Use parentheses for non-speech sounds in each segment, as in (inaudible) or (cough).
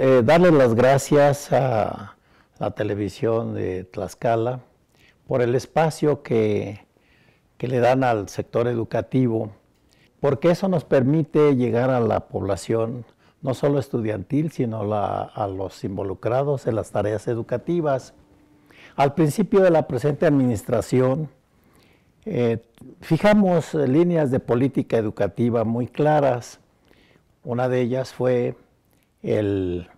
Eh, darle las gracias a la televisión de Tlaxcala por el espacio que, le dan al sector educativo, porque eso nos permite llegar a la población, no solo estudiantil, sino a los involucrados en las tareas educativas. Al principio de la presente administración, eh, fijamos líneas de política educativa muy claras. Una de ellas fue el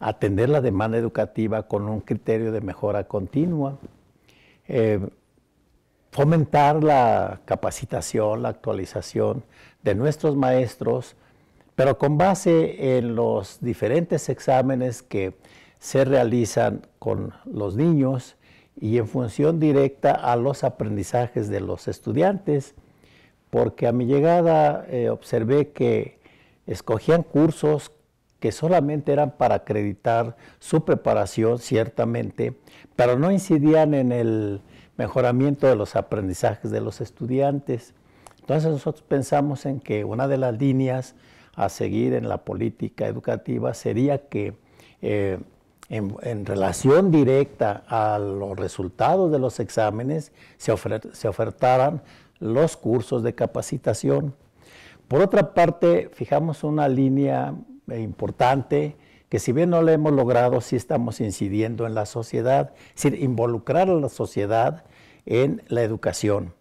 atender la demanda educativa con un criterio de mejora continua, eh, fomentar la capacitación, la actualización de nuestros maestros, pero con base en los diferentes exámenes que se realizan con los niños y en función directa a los aprendizajes de los estudiantes, porque a mi llegada eh, observé que escogían cursos que solamente eran para acreditar su preparación, ciertamente, pero no incidían en el mejoramiento de los aprendizajes de los estudiantes. Entonces nosotros pensamos en que una de las líneas a seguir en la política educativa sería que eh, en, relación directa a los resultados de los exámenes se ofertaran los cursos de capacitación. Por otra parte, fijamos una línea e importante, que si bien no lo hemos logrado, sí estamos incidiendo en la sociedad, es decir, involucrar a la sociedad en la educación.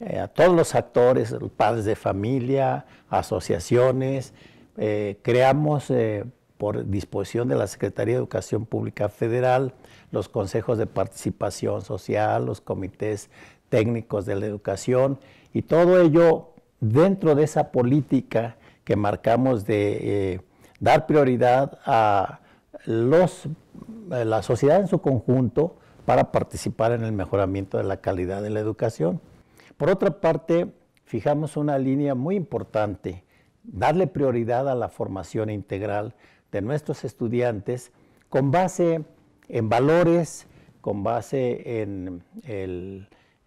Eh, a todos los actores, padres de familia, asociaciones, eh, creamos eh, por disposición de la Secretaría de Educación Pública Federal los consejos de participación social, los comités técnicos de la educación y todo ello dentro de esa política que marcamos de dar prioridad a los, eh, la sociedad en su conjunto para participar en el mejoramiento de la calidad de la educación. Por otra parte, fijamos una línea muy importante, darle prioridad a la formación integral de nuestros estudiantes con base en valores, con base en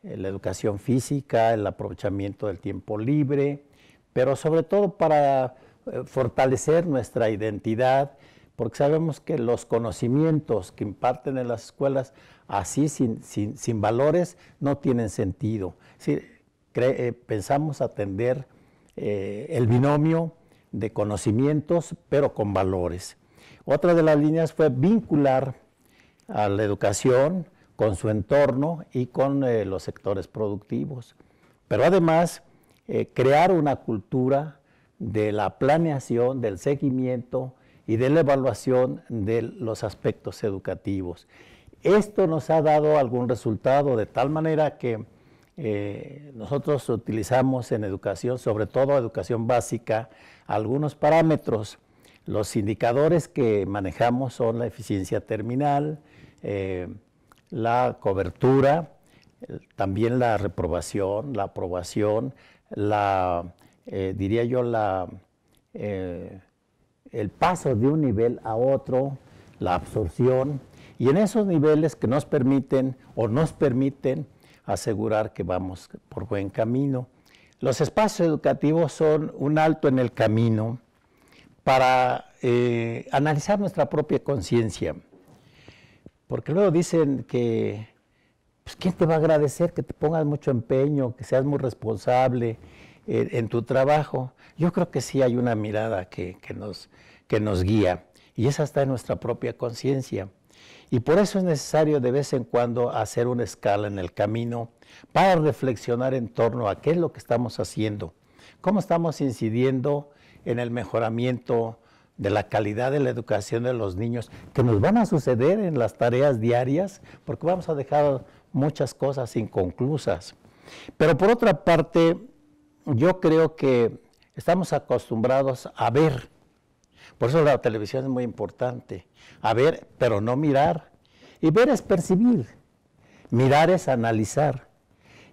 la educación física, el aprovechamiento del tiempo libre, pero sobre todo para eh, fortalecer nuestra identidad, porque sabemos que los conocimientos que imparten en las escuelas, así sin, valores, no tienen sentido. Eh, pensamos atender eh, el binomio de conocimientos, pero con valores. Otra de las líneas fue vincular a la educación con su entorno y con los sectores productivos. Pero además, crear una cultura de la planeación, del seguimiento y de la evaluación de los aspectos educativos. Esto nos ha dado algún resultado de tal manera que eh, nosotros utilizamos en educación, sobre todo educación básica, algunos parámetros. Los indicadores que manejamos son la eficiencia terminal, eh, la cobertura, también la reprobación, la aprobación, la eh, diría yo, eh, el paso de un nivel a otro, la absorción, y en esos niveles que nos permiten o nos permiten asegurar que vamos por buen camino. Los espacios educativos son un alto en el camino para eh, analizar nuestra propia conciencia. Porque luego dicen que, pues, ¿quién te va a agradecer que te pongas mucho empeño, que seas muy responsable, en, tu trabajo. Yo creo que sí hay una mirada que, nos, que nos guía y esa está en nuestra propia conciencia. Y por eso es necesario de vez en cuando hacer una escala en el camino para reflexionar en torno a qué es lo que estamos haciendo, cómo estamos incidiendo en el mejoramiento de la calidad de la educación de los niños, que nos van a suceder en las tareas diarias, porque vamos a dejar muchas cosas inconclusas. Pero por otra parte, yo creo que estamos acostumbrados a ver. Por eso la televisión es muy importante. A ver, pero no mirar. Y ver es percibir. Mirar es analizar.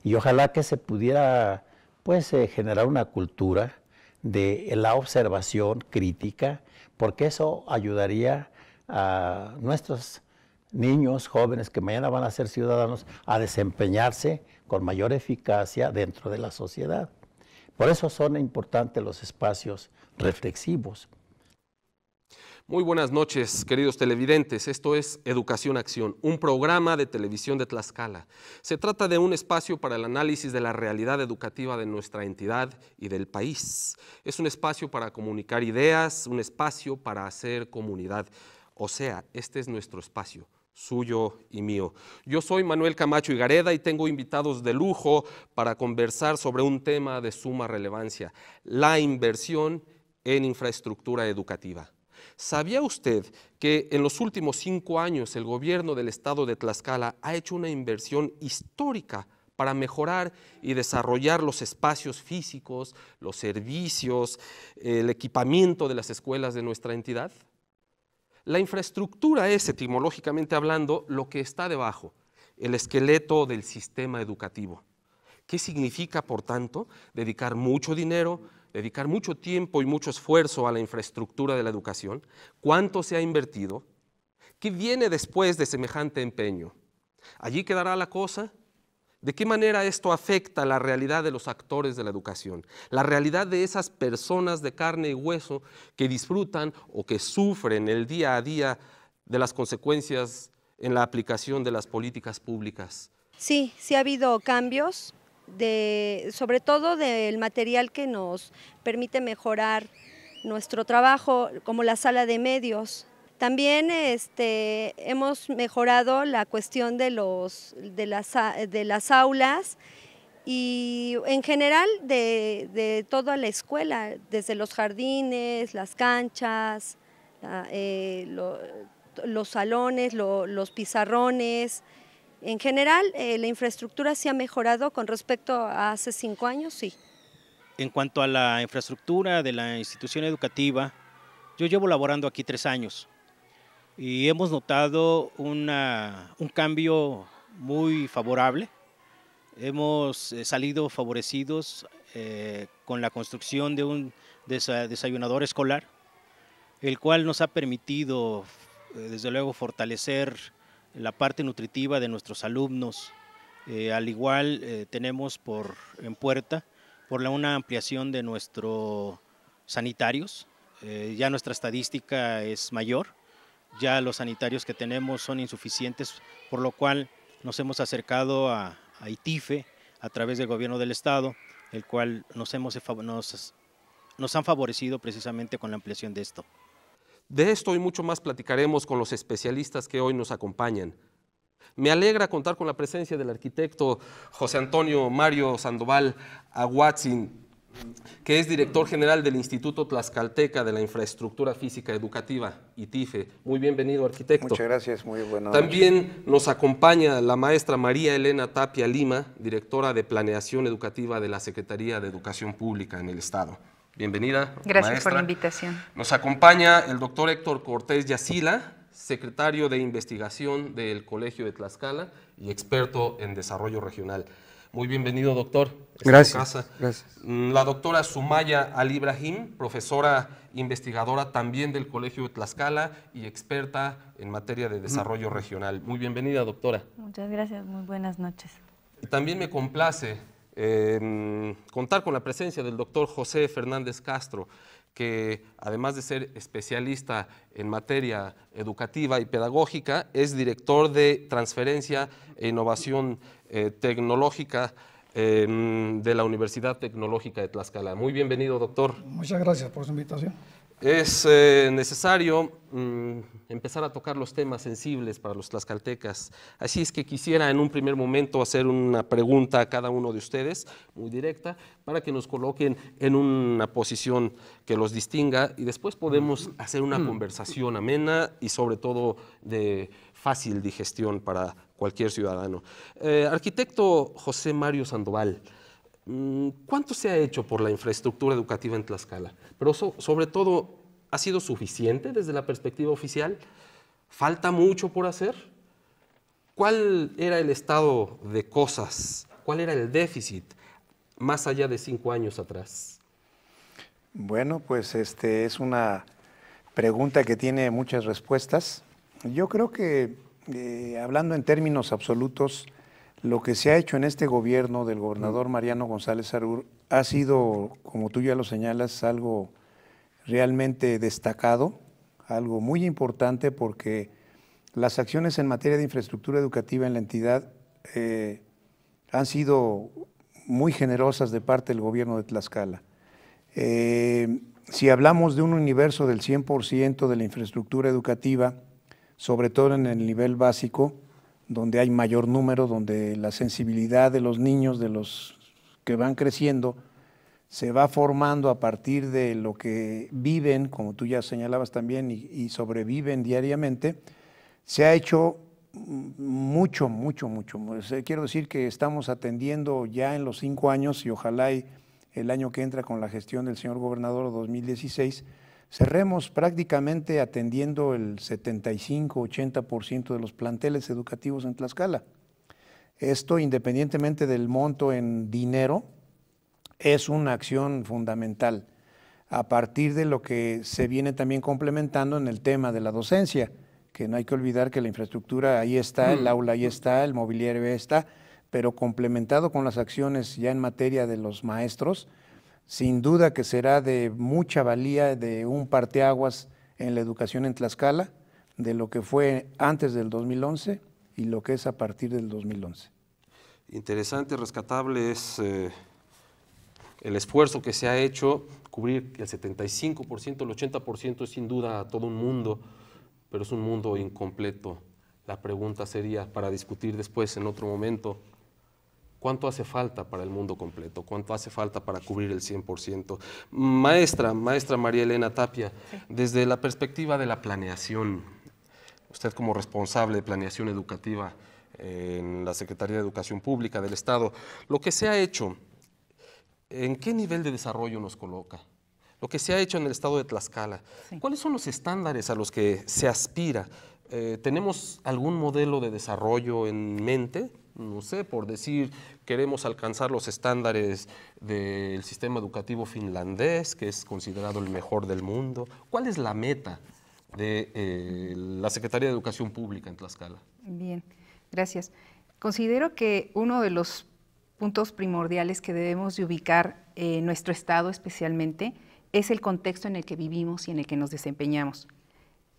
Y ojalá que se pudiera pues, eh, generar una cultura de la observación crítica, porque eso ayudaría a nuestros niños, jóvenes que mañana van a ser ciudadanos, a desempeñarse con mayor eficacia dentro de la sociedad. Por eso son importantes los espacios reflexivos. Muy buenas noches, queridos televidentes. Esto es Educación Acción, un programa de televisión de Tlaxcala. Se trata de un espacio para el análisis de la realidad educativa de nuestra entidad y del país. Es un espacio para comunicar ideas, un espacio para hacer comunidad. O sea, este es nuestro espacio suyo y mío. Yo soy Manuel Camacho y gareda y tengo invitados de lujo para conversar sobre un tema de suma relevancia, la inversión en infraestructura educativa. ¿Sabía usted que en los últimos cinco años el gobierno del estado de Tlaxcala ha hecho una inversión histórica para mejorar y desarrollar los espacios físicos, los servicios, el equipamiento de las escuelas de nuestra entidad? La infraestructura es, etimológicamente hablando, lo que está debajo, el esqueleto del sistema educativo. ¿Qué significa, por tanto, dedicar mucho dinero, dedicar mucho tiempo y mucho esfuerzo a la infraestructura de la educación? ¿Cuánto se ha invertido? ¿Qué viene después de semejante empeño? ¿Allí quedará la cosa? ¿De qué manera esto afecta la realidad de los actores de la educación? La realidad de esas personas de carne y hueso que disfrutan o que sufren el día a día de las consecuencias en la aplicación de las políticas públicas. Sí, sí ha habido cambios, sobre todo del material que nos permite mejorar nuestro trabajo, como la sala de medios, también este, hemos mejorado la cuestión de, los, las, de las aulas y en general de, toda la escuela, desde los jardines, las canchas, ah, eh, los salones, los pizarrones. En general, eh, la infraestructura se ha mejorado con respecto a hace cinco años, sí. En cuanto a la infraestructura de la institución educativa, yo llevo laborando aquí tres años y hemos notado un cambio muy favorable. Hemos eh, salido favorecidos eh, con la construcción de un desayunador escolar, el cual nos ha permitido, eh, desde luego, fortalecer la parte nutritiva de nuestros alumnos. al igual, tenemos por, en puerta por la, una ampliación de nuestros sanitarios. ya nuestra estadística es mayor ya los sanitarios que tenemos son insuficientes, por lo cual nos hemos acercado a, ITIFE a través del gobierno del estado, el cual nos, hemos, nos han favorecido precisamente con la ampliación de esto. De esto y mucho más platicaremos con los especialistas que hoy nos acompañan. Me alegra contar con la presencia del arquitecto José Antonio Mario Sandoval Aguatzin, que es director general del Instituto Tlaxcalteca de la Infraestructura Física Educativa, ITIFE. Muy bienvenido, arquitecto. Muchas gracias, muy bueno. También nos acompaña la maestra María Elena Tapia Lima, directora de Planeación Educativa de la Secretaría de Educación Pública en el Estado. Bienvenida. Gracias por la invitación. Nos acompaña el doctor Héctor Cortés Yacila, secretario de Investigación del Colegio de Tlaxcala y experto en desarrollo regional. Muy bienvenido, doctor. Gracias, mm, La doctora Sumaya Alibrahim, profesora investigadora también del Colegio de Tlaxcala y experta en materia de desarrollo regional. Muy bienvenida, doctora. Muchas gracias, muy buenas noches. también me complace eh, contar con la presencia del doctor José Fernández Castro que además de ser especialista en materia educativa y pedagógica, es director de transferencia e innovación eh, tecnológica em, de la Universidad Tecnológica de Tlaxcala. Muy bienvenido, doctor. Muchas gracias por su invitación. Es eh, necesario mm, empezar a tocar los temas sensibles para los tlaxcaltecas. Así es que quisiera en un primer momento hacer una pregunta a cada uno de ustedes, muy directa, para que nos coloquen en una posición que los distinga y después podemos hacer una mm. conversación amena y sobre todo de fácil digestión para cualquier ciudadano. Eh, arquitecto José Mario Sandoval. Mm, ¿Cuánto se ha hecho por la infraestructura educativa en Tlaxcala? Pero sobre todo, ¿ha sido suficiente desde la perspectiva oficial? ¿Falta mucho por hacer? ¿Cuál era el estado de cosas? ¿Cuál era el déficit más allá de cinco años atrás? Bueno, pues este es una pregunta que tiene muchas respuestas. Yo creo que, eh, hablando en términos absolutos, lo que se ha hecho en este gobierno del gobernador Mariano González Arur ha sido, como tú ya lo señalas, algo realmente destacado, algo muy importante porque las acciones en materia de infraestructura educativa en la entidad eh, han sido muy generosas de parte del gobierno de Tlaxcala. Eh, si hablamos de un universo del 100% de la infraestructura educativa, sobre todo en el nivel básico, donde hay mayor número, donde la sensibilidad de los niños, de los que van creciendo, se va formando a partir de lo que viven, como tú ya señalabas también, y, sobreviven diariamente, se ha hecho mucho, mucho, mucho. Quiero decir que estamos atendiendo ya en los cinco años y ojalá el año que entra con la gestión del señor gobernador 2016, Cerremos prácticamente atendiendo el 75-80% de los planteles educativos en Tlaxcala. Esto, independientemente del monto en dinero, es una acción fundamental a partir de lo que se viene también complementando en el tema de la docencia, que no hay que olvidar que la infraestructura ahí está, el mm. aula ahí está, el mobiliario ahí está, pero complementado con las acciones ya en materia de los maestros, sin duda que será de mucha valía, de un parteaguas en la educación en Tlaxcala, de lo que fue antes del 2011 y lo que es a partir del 2011. Interesante, rescatable es eh, el esfuerzo que se ha hecho, cubrir el 75%, el 80% es sin duda todo un mundo, pero es un mundo incompleto. La pregunta sería, para discutir después en otro momento, ¿Cuánto hace falta para el mundo completo? ¿Cuánto hace falta para cubrir el 100%? Maestra, maestra María Elena Tapia, desde la perspectiva de la planeación, usted como responsable de planeación educativa en la Secretaría de Educación Pública del Estado, lo que se ha hecho, ¿en qué nivel de desarrollo nos coloca? Lo que se ha hecho en el estado de Tlaxcala, ¿cuáles son los estándares a los que se aspira? Eh, ¿tenemos algún modelo de desarrollo en mente? No sé, por decir, queremos alcanzar los estándares del sistema educativo finlandés, que es considerado el mejor del mundo. ¿Cuál es la meta de eh, la Secretaría de Educación Pública en Tlaxcala? Bien, gracias. Considero que uno de los puntos primordiales que debemos de ubicar en nuestro Estado especialmente es el contexto en el que vivimos y en el que nos desempeñamos.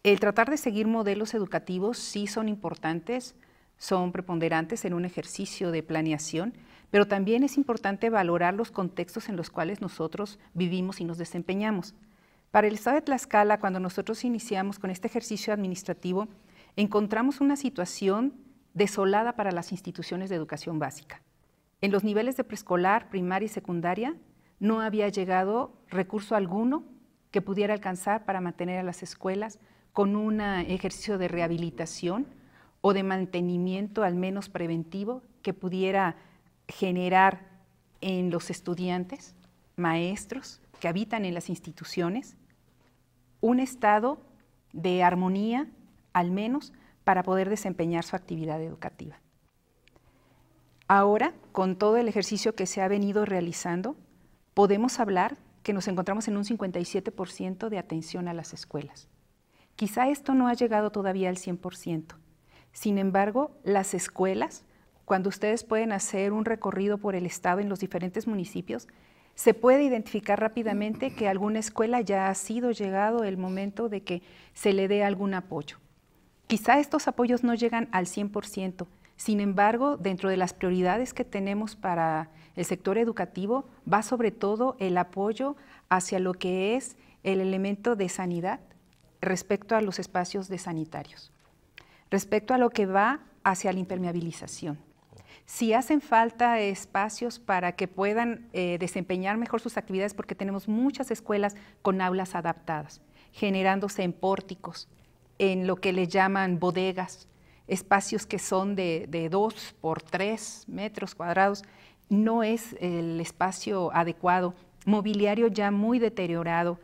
El tratar de seguir modelos educativos sí son importantes, son preponderantes en un ejercicio de planeación, pero también es importante valorar los contextos en los cuales nosotros vivimos y nos desempeñamos. Para el Estado de Tlaxcala, cuando nosotros iniciamos con este ejercicio administrativo, encontramos una situación desolada para las instituciones de educación básica. En los niveles de preescolar, primaria y secundaria no había llegado recurso alguno que pudiera alcanzar para mantener a las escuelas con un ejercicio de rehabilitación o de mantenimiento, al menos preventivo, que pudiera generar en los estudiantes, maestros que habitan en las instituciones, un estado de armonía, al menos, para poder desempeñar su actividad educativa. Ahora, con todo el ejercicio que se ha venido realizando, podemos hablar que nos encontramos en un 57% de atención a las escuelas. Quizá esto no ha llegado todavía al 100%. Sin embargo, las escuelas, cuando ustedes pueden hacer un recorrido por el Estado en los diferentes municipios, se puede identificar rápidamente que alguna escuela ya ha sido llegado el momento de que se le dé algún apoyo. Quizá estos apoyos no llegan al 100%, sin embargo, dentro de las prioridades que tenemos para el sector educativo va sobre todo el apoyo hacia lo que es el elemento de sanidad, respecto a los espacios de sanitarios, respecto a lo que va hacia la impermeabilización. Si hacen falta espacios para que puedan eh, desempeñar mejor sus actividades, porque tenemos muchas escuelas con aulas adaptadas, generándose en pórticos, en lo que le llaman bodegas, espacios que son de, dos por tres metros cuadrados, no es el espacio adecuado, mobiliario ya muy deteriorado.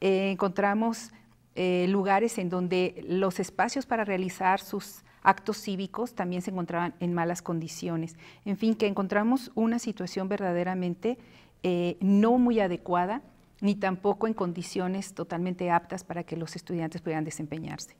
Eh, encontramos eh, lugares en donde los espacios para realizar sus actos cívicos también se encontraban en malas condiciones. En fin, que encontramos una situación verdaderamente eh, no muy adecuada, ni tampoco en condiciones totalmente aptas para que los estudiantes pudieran desempeñarse.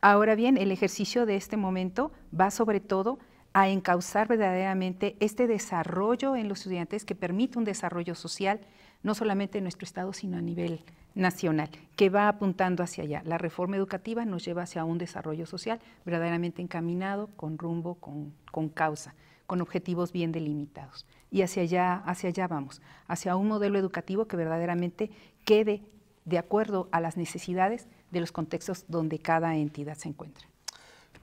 Ahora bien, el ejercicio de este momento va sobre todo a encauzar verdaderamente este desarrollo en los estudiantes que permite un desarrollo social, no solamente en nuestro estado, sino a nivel nacional que va apuntando hacia allá. La reforma educativa nos lleva hacia un desarrollo social verdaderamente encaminado, con rumbo, con, causa, con objetivos bien delimitados. Y hacia allá, hacia allá vamos, hacia un modelo educativo que verdaderamente quede de acuerdo a las necesidades de los contextos donde cada entidad se encuentra.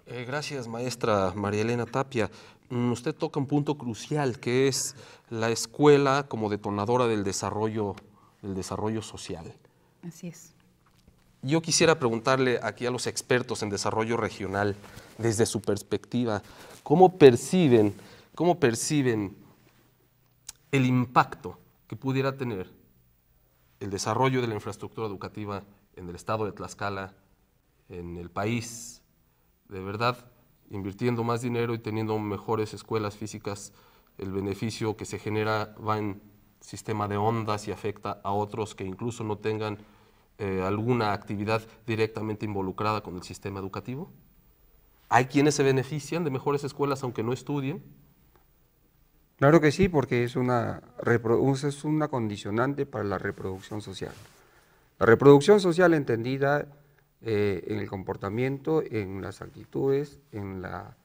Eh, gracias, maestra María Elena Tapia. Mm, usted toca un punto crucial, que es la escuela como detonadora del desarrollo, del desarrollo social. Así es. Yo quisiera preguntarle aquí a los expertos en desarrollo regional, desde su perspectiva, ¿cómo perciben, cómo perciben el impacto que pudiera tener el desarrollo de la infraestructura educativa en el estado de Tlaxcala, en el país? De verdad, invirtiendo más dinero y teniendo mejores escuelas físicas, el beneficio que se genera va en sistema de ondas y afecta a otros que incluso no tengan eh, alguna actividad directamente involucrada con el sistema educativo. Hay quienes se benefician de mejores escuelas aunque no estudien. Claro que sí, porque es una, es una condicionante para la reproducción social. La reproducción social entendida eh, en el comportamiento, en las actitudes, en la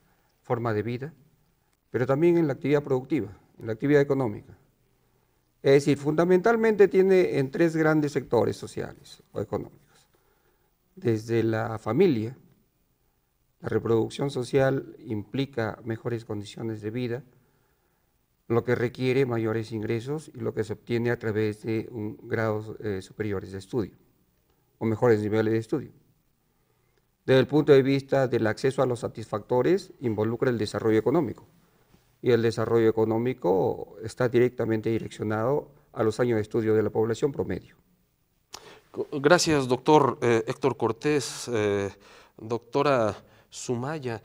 forma de vida, pero también en la actividad productiva, en la actividad económica. Es decir, fundamentalmente tiene en tres grandes sectores sociales o económicos. Desde la familia, la reproducción social implica mejores condiciones de vida, lo que requiere mayores ingresos y lo que se obtiene a través de grados eh, superiores de estudio o mejores niveles de estudio. Desde el punto de vista del acceso a los satisfactores, involucra el desarrollo económico y el desarrollo económico está directamente direccionado a los años de estudio de la población promedio. Gracias, doctor eh, Héctor Cortés, eh, doctora Sumaya.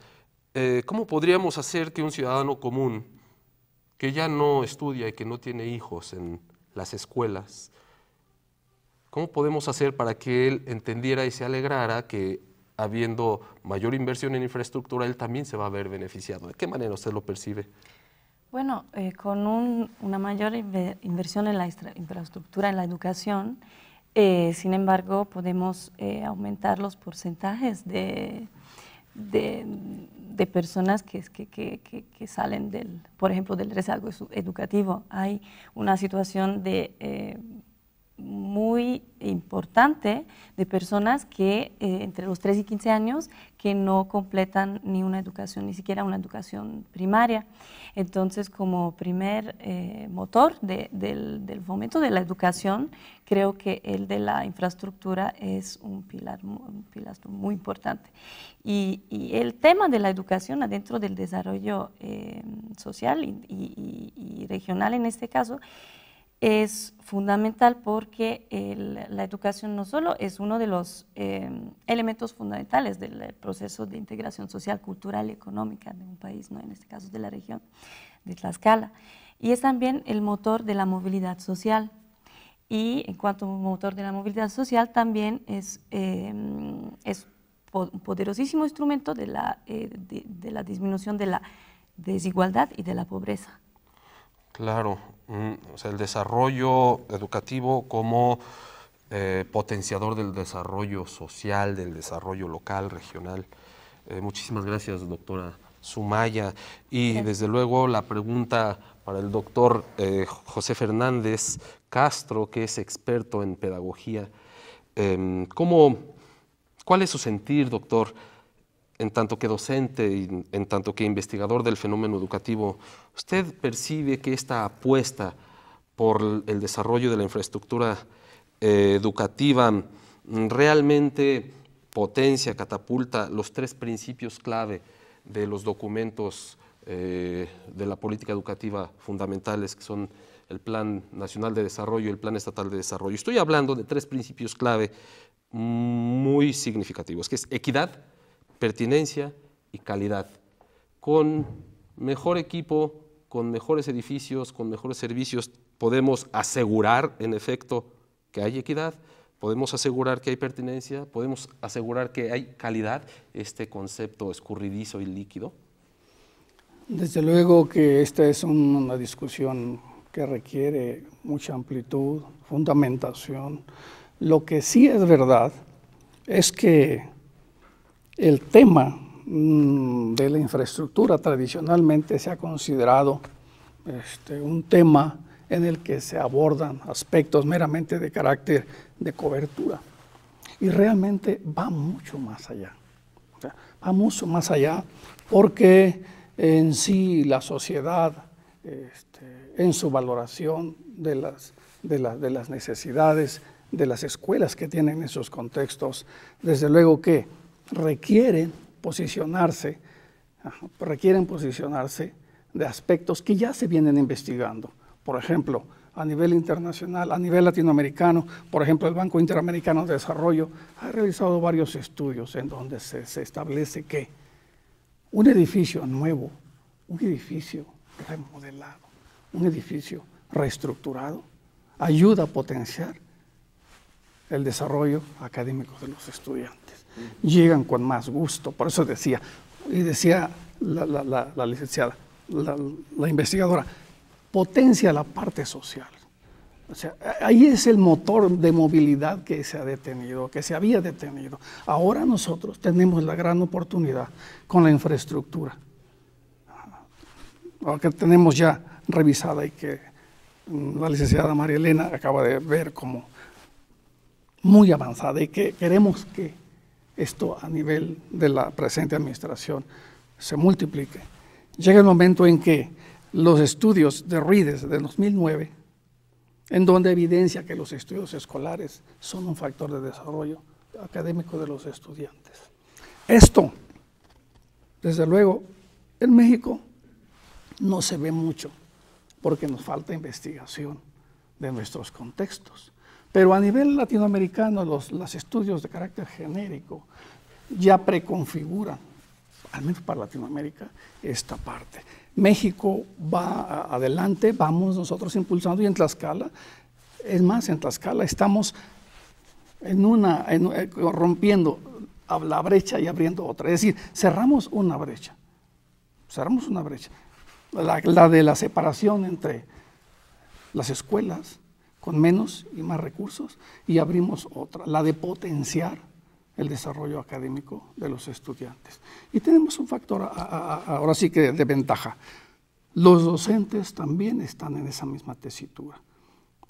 Eh, ¿Cómo podríamos hacer que un ciudadano común que ya no estudia y que no tiene hijos en las escuelas, cómo podemos hacer para que él entendiera y se alegrara que habiendo mayor inversión en infraestructura, él también se va a ver beneficiado. ¿De qué manera usted lo percibe? Bueno, eh, con una mayor inversión en la infraestructura, en la educación, eh, sin embargo, podemos eh, aumentar los porcentajes de, de, personas que, que, que, salen, del, por ejemplo, del rezago educativo. Hay una situación de muy importante de personas que eh, entre los 3 y 15 años que no completan ni una educación, ni siquiera una educación primaria. Entonces, como primer eh, motor del, del, fomento de la educación, creo que el de la infraestructura es un pilar, un pilastro muy importante. Y, el tema de la educación adentro del desarrollo eh, social y regional en este caso, es fundamental porque la educación no solo es uno de los em, elementos fundamentales del proceso de integración social, cultural y económica de un país, ¿no? en este caso de la región de Tlaxcala, y es también el motor de la movilidad social. Y en cuanto a motor de la movilidad social, también es, em, es un poderosísimo instrumento eh, de la disminución de la desigualdad y de la pobreza. Claro, sea, el desarrollo educativo como eh, potenciador del desarrollo social, del desarrollo local, regional. Eh, muchísimas gracias, doctora Sumaya. Y desde luego la pregunta para el doctor eh, José Fernández Castro, que es experto en pedagogía. Em, ¿cómo, ¿Cuál es su sentir, doctor? en tanto que docente y en tanto que investigador del fenómeno educativo, ¿usted percibe que esta apuesta por el desarrollo de la infraestructura eh, educativa realmente potencia, catapulta los tres principios clave de los documentos eh, de la política educativa fundamentales, que son el Plan Nacional de Desarrollo y el Plan Estatal de Desarrollo. Estoy hablando de tres principios clave muy significativos, que es equidad, pertinencia y calidad. Con mejor equipo, con mejores edificios, con mejores servicios, podemos asegurar, en efecto, que hay equidad, podemos asegurar que hay pertinencia, podemos asegurar que hay calidad, este concepto escurridizo y líquido. Desde luego que esta es una discusión que requiere mucha amplitud, fundamentación. Lo que sí es verdad es que el tema mm, de la infraestructura tradicionalmente se ha considerado este, un tema en el que se abordan aspectos meramente de carácter de cobertura. Y realmente va mucho más allá. va mucho más allá porque en sí la sociedad, este, en su valoración de las, de las necesidades de las escuelas que tienen esos contextos, desde luego que requieren posicionarse, requieren posicionarse de aspectos que ya se vienen investigando. Por ejemplo, a nivel internacional, a nivel latinoamericano, por ejemplo, el Banco Interamericano de Desarrollo ha realizado varios estudios en donde se, se establece que un edificio nuevo, un edificio remodelado, un edificio reestructurado, ayuda a potenciar el desarrollo académico de los estudiantes llegan con más gusto. Por eso decía, y decía la, licenciada, la, investigadora, potencia la parte social. O sea, ahí es el motor de movilidad que se ha detenido, que se había detenido. Ahora nosotros tenemos la gran oportunidad con la infraestructura, que tenemos ya revisada y que la licenciada María Elena acaba de ver como muy avanzada y que queremos que esto a nivel de la presente administración se multiplique. Llega el momento en que los estudios de Ruides de 2009, en donde evidencia que los estudios escolares son un factor de desarrollo académico de los estudiantes. Esto, desde luego, en México no se ve mucho porque nos falta investigación de nuestros contextos. Pero a nivel latinoamericano, los, estudios de carácter genérico ya preconfiguran, al menos para Latinoamérica, esta parte. México va adelante, vamos nosotros impulsando y en Tlaxcala, es más, en Tlaxcala estamos en una, eh, rompiendo la brecha y abriendo otra. Es decir, cerramos una brecha, cerramos una brecha, la de la separación entre las escuelas, con menos y más recursos y abrimos otra, la de potenciar el desarrollo académico de los estudiantes. Y tenemos un factor ahora sí que de, ventaja. Los docentes también están en esa misma tesitura.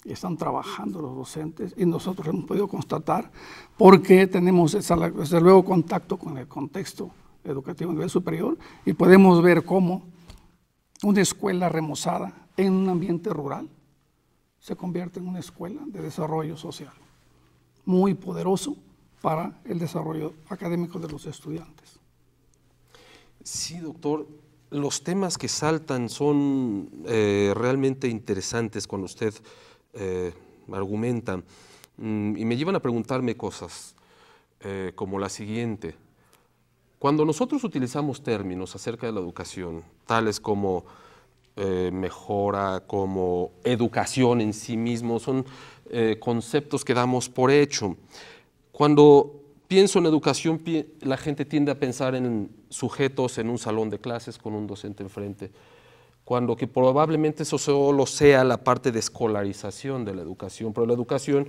Están trabajando los docentes y nosotros hemos podido constatar porque tenemos esa, desde luego contacto con el contexto educativo a nivel superior y podemos ver cómo una escuela remozada en un ambiente rural se convierte en una escuela de desarrollo social, muy poderoso para el desarrollo académico de los estudiantes. Sí, doctor, los temas que saltan son eh, realmente interesantes cuando usted eh, argumenta mm, y me llevan a preguntarme cosas eh, como la siguiente. Cuando nosotros utilizamos términos acerca de la educación, tales como eh, mejora, como educación en sí mismo, son eh, conceptos que damos por hecho. Cuando pienso en educación, la gente tiende a pensar en sujetos en un salón de clases con un docente enfrente, cuando que probablemente eso solo sea la parte de escolarización de la educación, pero la educación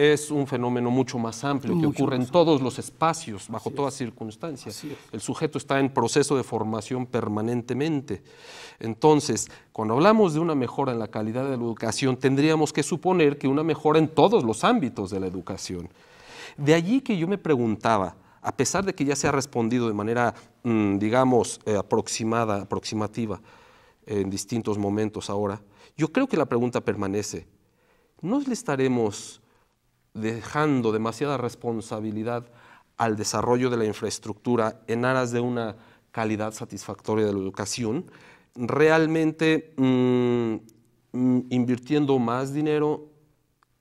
es un fenómeno mucho más amplio que ocurre en todos los espacios, bajo todas circunstancias. El sujeto está en proceso de formación permanentemente. Entonces, cuando hablamos de una mejora en la calidad de la educación, tendríamos que suponer que una mejora en todos los ámbitos de la educación. De allí que yo me preguntaba, a pesar de que ya se ha respondido de manera, mm, digamos, eh, aproximada, aproximativa en distintos momentos ahora, yo creo que la pregunta permanece. ¿No le estaremos dejando demasiada responsabilidad al desarrollo de la infraestructura en aras de una calidad satisfactoria de la educación, realmente mm, mm, invirtiendo más dinero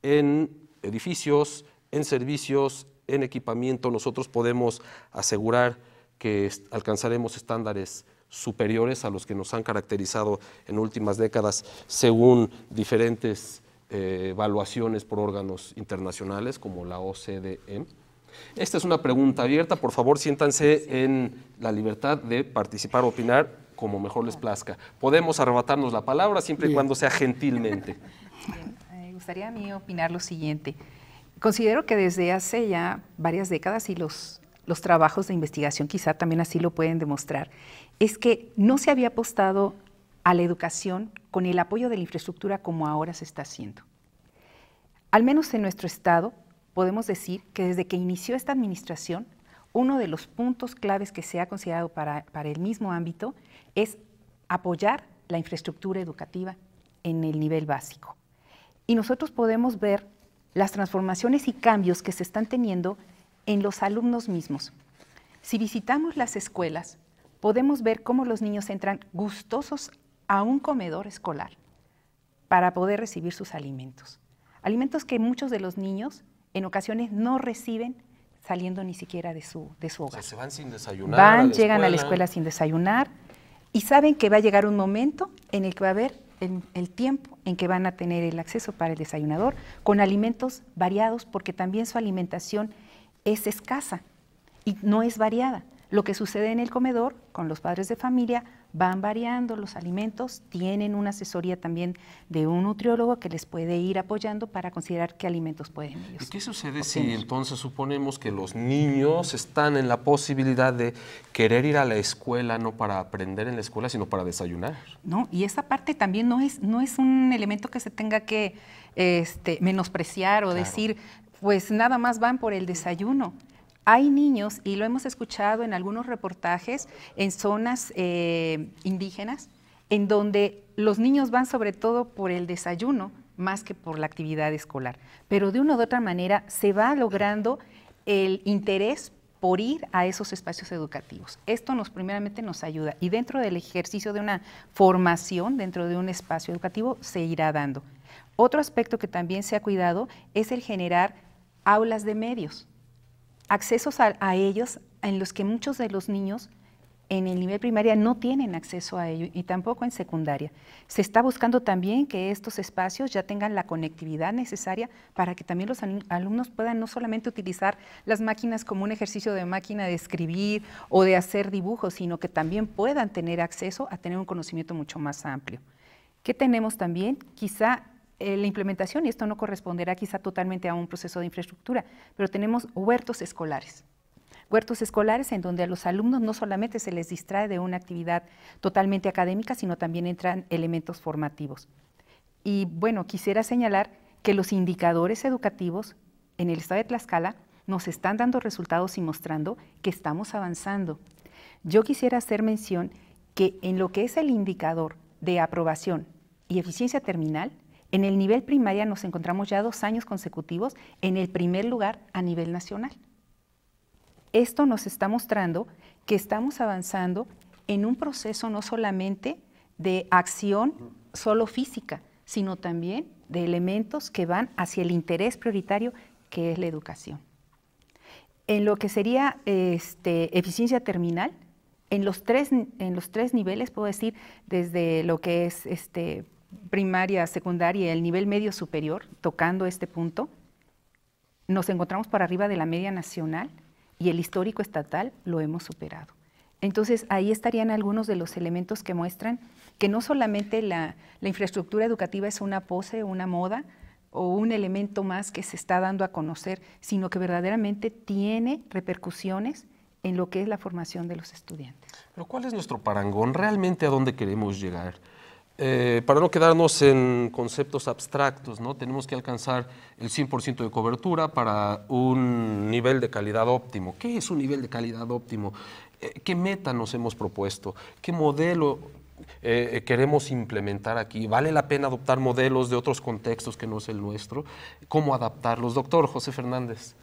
en edificios, en servicios, en equipamiento, nosotros podemos asegurar que alcanzaremos estándares superiores a los que nos han caracterizado en últimas décadas según diferentes eh, evaluaciones por órganos internacionales como la OCDE. Esta es una pregunta abierta, por favor siéntanse en la libertad de participar, o opinar como mejor les plazca. Podemos arrebatarnos la palabra siempre y cuando sea gentilmente. Eh, me gustaría a mí opinar lo siguiente. Considero que desde hace ya varias décadas y los, los trabajos de investigación quizá también así lo pueden demostrar, es que no se había apostado a la educación con el apoyo de la infraestructura como ahora se está haciendo. Al menos en nuestro estado, podemos decir que desde que inició esta administración, uno de los puntos claves que se ha considerado para, para el mismo ámbito es apoyar la infraestructura educativa en el nivel básico. Y nosotros podemos ver las transformaciones y cambios que se están teniendo en los alumnos mismos. Si visitamos las escuelas, podemos ver cómo los niños entran gustosos a un comedor escolar para poder recibir sus alimentos. Alimentos que muchos de los niños en ocasiones no reciben saliendo ni siquiera de su, de su hogar. se van sin desayunar. llegan a la escuela sin desayunar y saben que va a llegar un momento en el que va a haber el, tiempo en que van a tener el acceso para el desayunador con alimentos variados porque también su alimentación es escasa y no es variada. Lo que sucede en el comedor con los padres de familia van variando los alimentos, tienen una asesoría también de un nutriólogo que les puede ir apoyando para considerar qué alimentos pueden ellos. qué sucede si entonces suponemos que los niños están en la posibilidad de querer ir a la escuela, no para aprender en la escuela, sino para desayunar? No, y esa parte también no es, no es un elemento que se tenga que este, menospreciar o decir, pues nada más van por el desayuno. Hay niños, y lo hemos escuchado en algunos reportajes, en zonas eh, indígenas, en donde los niños van sobre todo por el desayuno más que por la actividad escolar. Pero de una u otra manera se va logrando el interés por ir a esos espacios educativos. Esto nos primeramente nos ayuda y dentro del ejercicio de una formación, dentro de un espacio educativo, se irá dando. Otro aspecto que también se ha cuidado es el generar aulas de medios accesos a, ellos en los que muchos de los niños en el nivel primaria no tienen acceso a ellos y tampoco en secundaria. Se está buscando también que estos espacios ya tengan la conectividad necesaria para que también los alumnos puedan no solamente utilizar las máquinas como un ejercicio de máquina de escribir o de hacer dibujos, sino que también puedan tener acceso a tener un conocimiento mucho más amplio. ¿Qué tenemos también? Quizá eh, la implementación, y esto no corresponderá quizá totalmente a un proceso de infraestructura, pero tenemos huertos escolares. Huertos escolares en donde a los alumnos no solamente se les distrae de una actividad totalmente académica, sino también entran elementos formativos. Y bueno, quisiera señalar que los indicadores educativos en el estado de Tlaxcala nos están dando resultados y mostrando que estamos avanzando. Yo quisiera hacer mención que en lo que es el indicador de aprobación y eficiencia terminal, en el nivel primaria nos encontramos ya dos años consecutivos en el primer lugar a nivel nacional. Esto nos está mostrando que estamos avanzando en un proceso no solamente de acción solo física, sino también de elementos que van hacia el interés prioritario que es la educación. En lo que sería este, eficiencia terminal, en los, tres, en los tres niveles, puedo decir, desde lo que es este, primaria, secundaria, el nivel medio superior, tocando este punto, nos encontramos por arriba de la media nacional y el histórico estatal lo hemos superado. Entonces, ahí estarían algunos de los elementos que muestran que no solamente la, la infraestructura educativa es una pose, una moda o un elemento más que se está dando a conocer, sino que verdaderamente tiene repercusiones en lo que es la formación de los estudiantes. Pero ¿cuál es nuestro parangón? ¿Realmente a dónde queremos llegar? Eh, para no quedarnos en conceptos abstractos, ¿no? tenemos que alcanzar el 100% de cobertura para un nivel de calidad óptimo. ¿Qué es un nivel de calidad óptimo? Eh, ¿Qué meta nos hemos propuesto? ¿Qué modelo eh, queremos implementar aquí? ¿Vale la pena adoptar modelos de otros contextos que no es el nuestro? ¿Cómo adaptarlos? Doctor José Fernández.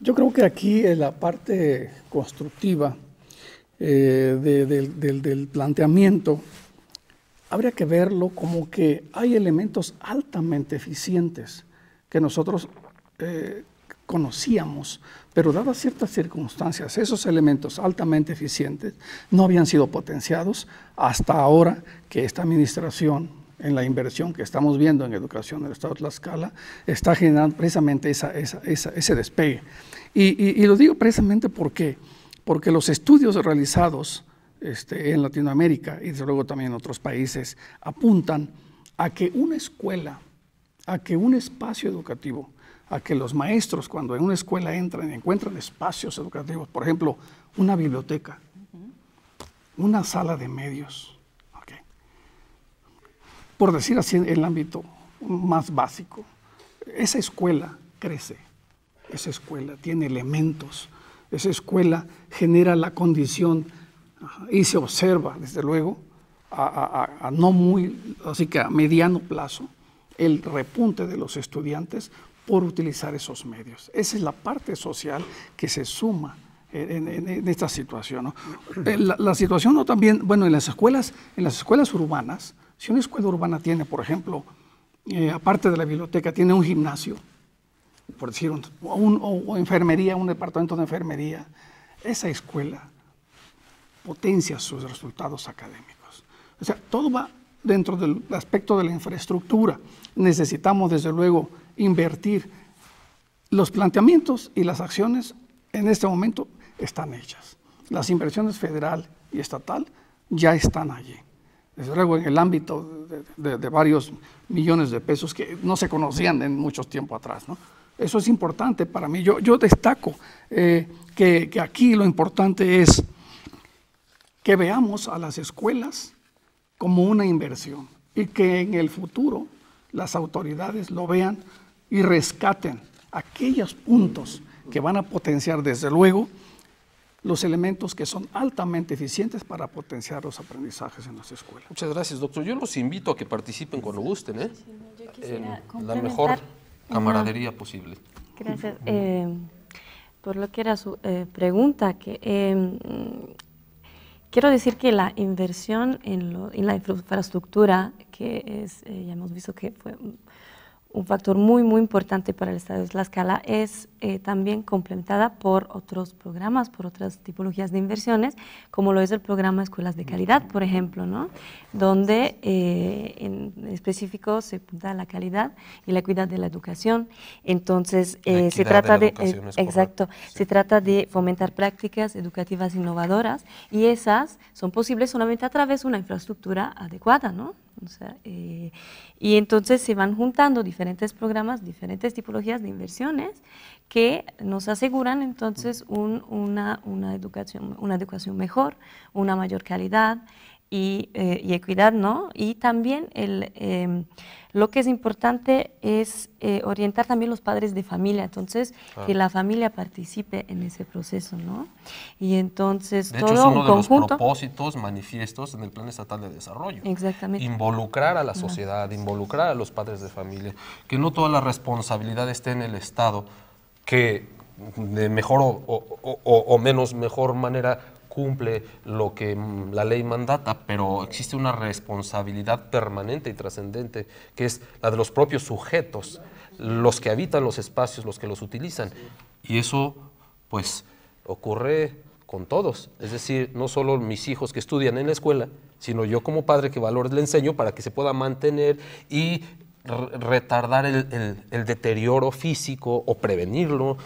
Yo creo que aquí en la parte constructiva del, planteamiento habría que verlo como que hay elementos altamente eficientes que nosotros eh, conocíamos, pero dadas ciertas circunstancias, esos elementos altamente eficientes no habían sido potenciados hasta ahora que esta administración en la inversión que estamos viendo en educación del Estado de Tlaxcala está generando precisamente ese despegue. Y, y, lo digo precisamente porque, porque los estudios realizados este, en Latinoamérica y desde luego también en otros países apuntan a que una escuela, a que un espacio educativo, a que los maestros cuando en una escuela entran encuentran espacios educativos, por ejemplo, una biblioteca, una sala de medios, por decir así en el ámbito más básico, esa escuela crece, esa escuela tiene elementos, esa escuela genera la condición y se observa, desde luego, a, no muy, así que a mediano plazo, el repunte de los estudiantes por utilizar esos medios. Esa es la parte social que se suma en, esta situación. (clears throat) Eh, la, situación también, bueno, en las escuelas, en las escuelas urbanas, si una escuela urbana tiene, por ejemplo, eh, aparte de la biblioteca, tiene un gimnasio, por decir, o enfermería, un departamento de enfermería, esa escuela potencia sus resultados académicos. O sea, todo va dentro del aspecto de la infraestructura. Necesitamos, desde luego, invertir. Los planteamientos y las acciones en este momento están hechas. Las inversiones federal y estatal ya están allí. Desde luego, en el ámbito de, varios millones de pesos que no se conocían en muchos tiempo atrás. ¿no? Eso es importante para mí. Yo, yo destaco eh, que, que aquí lo importante es que veamos a las escuelas como una inversión y que en el futuro las autoridades lo vean y rescaten aquellos puntos que van a potenciar desde luego los elementos que son altamente eficientes para potenciar los aprendizajes en las escuelas. Muchas gracias, doctor. Yo los invito a que participen cuando gusten, ¿eh? la mejor camaradería posible. Gracias. Eh, por lo que era su eh, pregunta, que em, Quiero decir que la inversión en, la infraestructura, que es, eh, ya hemos visto que fue un, factor muy, muy importante para el Estado de Tlaxcala, es eh, también complementada por otros programas, por otras tipologías de inversiones, como lo es el programa Escuelas de Calidad, por ejemplo, donde eh, en específico se apunta a la calidad y la equidad de la educación. Entonces, eh, se trata de, exacto, se trata de fomentar prácticas educativas innovadoras y esas son posibles solamente a través de una infraestructura adecuada, ¿no? y entonces se van juntando diferentes programas, diferentes tipologías de inversiones que nos aseguran entonces una, una, educación, una educación mejor, una mayor calidad y, eh, equidad, ¿no? Y también el, em, lo que es importante es eh, orientar también los padres de familia, entonces que la familia participe en ese proceso, ¿no? Y entonces de hecho, es uno de los propósitos manifiestos en el Plan Estatal de Desarrollo. Exactamente. Involucrar a la sociedad, involucrar a los padres de familia, que no toda la responsabilidad esté en el Estado, que de mejor o, menos mejor manera cumple lo que mm, la ley mandata, pero existe una responsabilidad permanente y trascendente, que es la de los propios sujetos, los que habitan los espacios, los que los utilizan. Y eso, pues, ocurre con todos. Es decir, no solo mis hijos que estudian en la escuela, sino yo como padre que valores le enseño para que se pueda mantener y retardar el, deterioro físico o prevenirlo.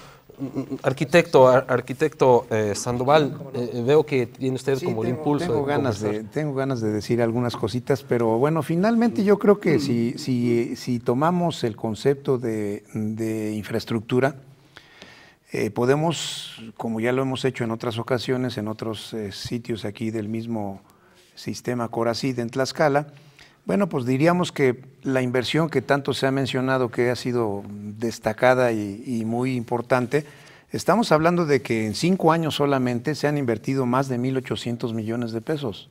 Arquitecto, arquitecto eh, Sandoval, eh, veo que tiene usted como el impulso. Tengo ganas de, tengo ganas de decir algunas cositas, pero bueno, finalmente yo creo que si, tomamos el concepto de, infraestructura, eh, podemos, como ya lo hemos hecho en otras ocasiones, en otros sitios aquí del mismo sistema Coracid en Tlaxcala, bueno, pues diríamos que la inversión que tanto se ha mencionado, que ha sido destacada y, muy importante, estamos hablando de que en cinco años solamente se han invertido más de 1.800 millones de pesos.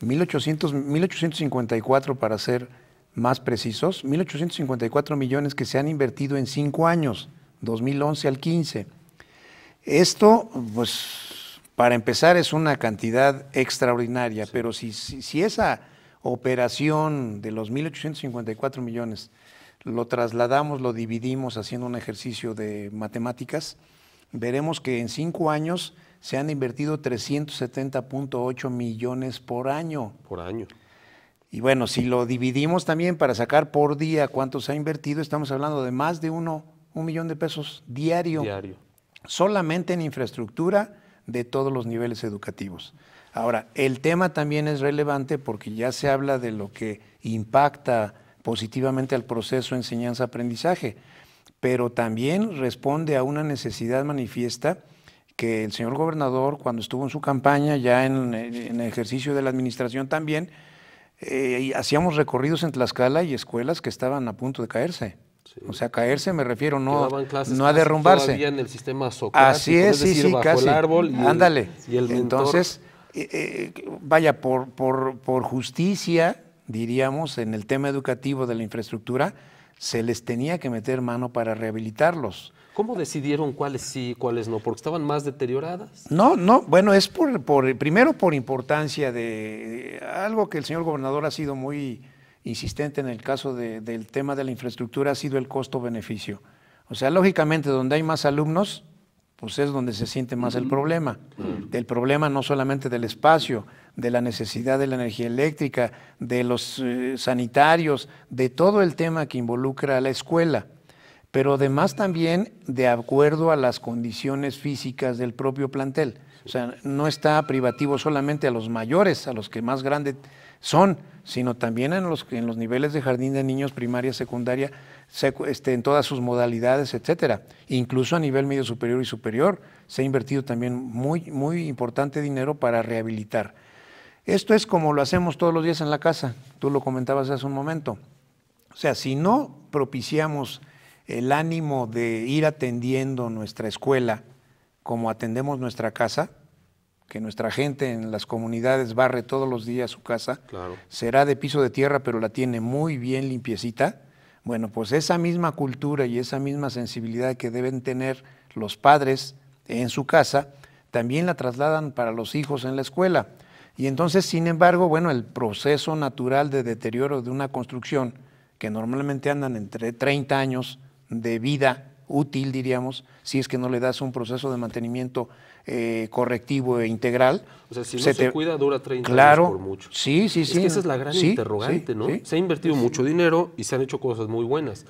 1800, 1.854 para ser más precisos, 1.854 millones que se han invertido en cinco años, 2011 al 15. Esto, pues, para empezar, es una cantidad extraordinaria, pero si esa operación de los 1.854 millones lo trasladamos, lo dividimos haciendo un ejercicio de matemáticas, veremos que en cinco años se han invertido 370.8 millones por año. Por año. Y bueno, si lo dividimos también para sacar por día cuánto se ha invertido, estamos hablando de más de un millón de pesos diario. Diario. Solamente en infraestructura de todos los niveles educativos. Ahora, el tema también es relevante porque ya se habla de lo que impacta positivamente al proceso enseñanza-aprendizaje, pero también responde a una necesidad manifiesta que el señor gobernador, cuando estuvo en su campaña, ya en, el ejercicio de la administración también, eh, hacíamos recorridos en Tlaxcala y escuelas que estaban a punto de caerse. O sea, caerse me refiero, no, no a derrumbarse. en el sistema Así es, decir, casi. árbol Ándale. y Entonces, eh, eh, vaya, por, por, justicia, diríamos, en el tema educativo de la infraestructura, se les tenía que meter mano para rehabilitarlos. ¿Cómo decidieron cuáles sí y cuáles no? ¿Porque estaban más deterioradas? No, no, bueno, es por, por primero por importancia de, algo que el señor gobernador ha sido muy insistente en el caso del tema de la infraestructura, ha sido el costo-beneficio. O sea, lógicamente, donde hay más alumnos, pues es donde se siente más el problema. Del problema no solamente del espacio, de la necesidad de la energía eléctrica, de los eh, sanitarios, de todo el tema que involucra a la escuela, pero además también de acuerdo a las condiciones físicas del propio plantel. O sea, no está privativo solamente a los mayores, a los que más grande son, sino también en los, en los niveles de jardín de niños, primaria, secundaria, este, en todas sus modalidades, etcétera. Incluso a nivel medio superior y superior se ha invertido también muy, muy importante dinero para rehabilitar. Esto es como lo hacemos todos los días en la casa, tú lo comentabas hace un momento. O sea, si no propiciamos el ánimo de ir atendiendo nuestra escuela como atendemos nuestra casa, que nuestra gente en las comunidades barre todos los días su casa, será de piso de tierra, pero la tiene muy bien limpiecita. Bueno, pues esa misma cultura y esa misma sensibilidad que deben tener los padres en su casa, también la trasladan para los hijos en la escuela. Y entonces, sin embargo, bueno, el proceso natural de deterioro de una construcción, que normalmente andan entre 30 años de vida útil, diríamos, si es que no le das un proceso de mantenimiento eh, correctivo e integral. O sea, si no se, cuida, dura 30 años por mucho. Sí, sí, sí. esa es la gran interrogante, ¿no? Se ha invertido mucho dinero y se han hecho cosas muy buenas.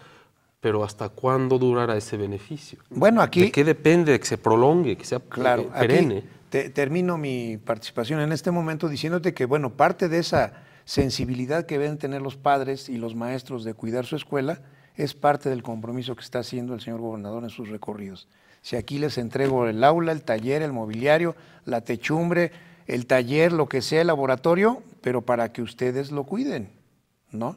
Pero ¿hasta cuándo durará ese beneficio? Bueno, aquí... ¿De qué depende de que se prolongue, que sea claro, eh, perenne? termino mi participación en este momento diciéndote que, bueno, parte de esa sensibilidad que deben tener los padres y los maestros de cuidar su escuela es parte del compromiso que está haciendo el señor gobernador en sus recorridos. Si aquí les entrego el aula, el taller, el mobiliario, la techumbre, el taller, lo que sea, el laboratorio, pero para que ustedes lo cuiden, ¿no?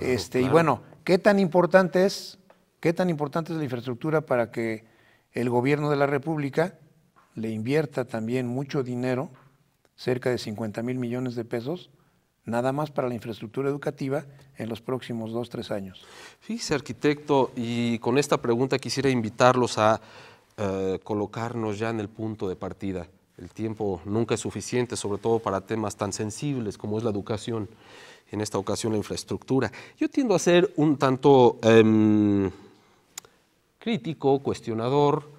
este, Y bueno, ¿qué tan importante es? ¿Qué tan importante es la infraestructura para que el gobierno de la República le invierta también mucho dinero, cerca de 50 mil millones de pesos, nada más para la infraestructura educativa en los próximos dos, tres años. Fíjese, arquitecto, y con esta pregunta quisiera invitarlos a eh, colocarnos ya en el punto de partida. El tiempo nunca es suficiente, sobre todo para temas tan sensibles como es la educación, en esta ocasión la infraestructura. Yo tiendo a ser un tanto em, crítico, cuestionador,